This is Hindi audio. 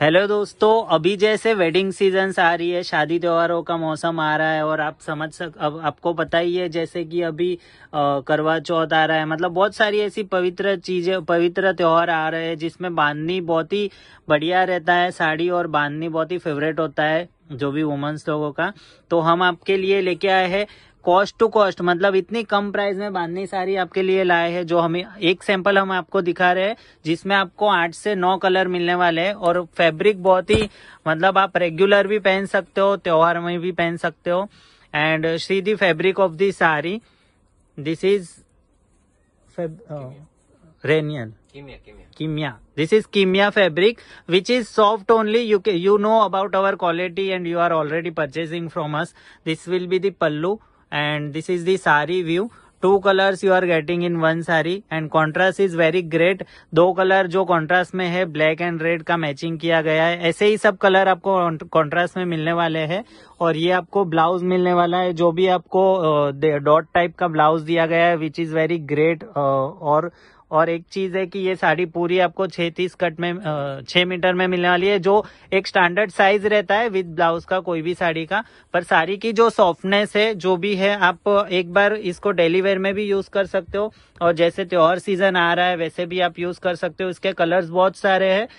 हेलो दोस्तों अभी जैसे वेडिंग सीजन्स आ रही है शादी त्योहारों का मौसम आ रहा है और आप समझ सक अब आपको पता ही है जैसे कि अभी करवा चौथ आ रहा है मतलब बहुत सारी ऐसी पवित्र चीजें पवित्र त्योहार आ रहे हैं जिसमें बांधनी बहुत ही बढ़िया रहता है साड़ी और बांधनी बहुत ही फेवरेट होता है जो भी वुमेन्स लोगों का तो हम आपके लिए लेके आए हैं कॉस्ट टू कॉस्ट मतलब इतनी कम प्राइस में बांधनी साड़ी आपके लिए लाए हैं जो हमें एक सैंपल हम आपको दिखा रहे हैं जिसमें आपको आठ से नौ कलर मिलने वाले हैं और फैब्रिक बहुत ही मतलब आप रेगुलर भी पहन सकते हो त्योहार में भी पहन सकते हो एंड श्री the fabric of the sari this is Rainier. Kimia. Kimia. This is Kimia fabric, which is soft only. You can, you know about our quality and you are already purchasing from us. This will be the pallu and this is the sari view. Two colours you are getting in one sari and contrast is very great दो कलर जो कॉन्ट्रास्ट में है ब्लैक एंड रेड का मैचिंग किया गया है ऐसे ही सब कलर आपको कॉन्ट्रास्ट में मिलने वाले है और ये आपको ब्लाउज मिलने वाला है जो भी आपको डॉट टाइप का ब्लाउज दिया गया है विच इज वेरी ग्रेट और और एक चीज है कि ये साड़ी पूरी आपको छह तीस कट में छह मीटर में मिलने वाली है जो एक स्टैंडर्ड साइज रहता है विद ब्लाउज का कोई भी साड़ी का पर साड़ी की जो सॉफ्टनेस है जो भी है आप एक बार इसको डेलीवेयर वेयर में भी यूज कर सकते हो और जैसे त्योहार सीजन आ रहा है वैसे भी आप यूज कर सकते हो इसके कलर्स बहुत सारे हैं